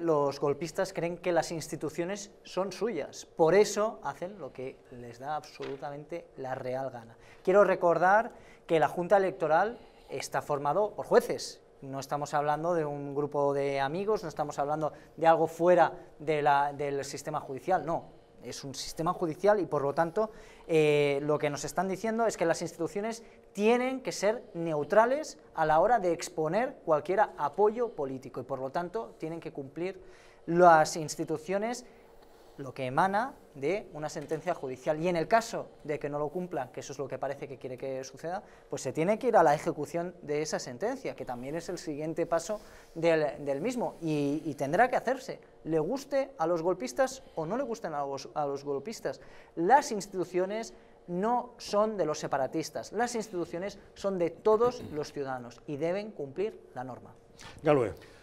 Los golpistas creen que las instituciones son suyas, por eso hacen lo que les da absolutamente la real gana. Quiero recordar que la Junta Electoral está formado por jueces, no estamos hablando de un grupo de amigos, no estamos hablando de algo fuera del sistema judicial, no, es un sistema judicial y por lo tanto eh, lo que nos están diciendo es que las instituciones tienen que ser neutrales a la hora de exponer cualquier apoyo político y por lo tanto tienen que cumplir las instituciones lo que emana de una sentencia judicial. Y en el caso de que no lo cumplan, que eso es lo que parece que quiere que suceda, pues se tiene que ir a la ejecución de esa sentencia, que también es el siguiente paso del, mismo, y, tendrá que hacerse, le guste a los golpistas o no le gusten a los, a los golpistas. Las instituciones no son de los separatistas, las instituciones son de todos los ciudadanos y deben cumplir la norma. veo.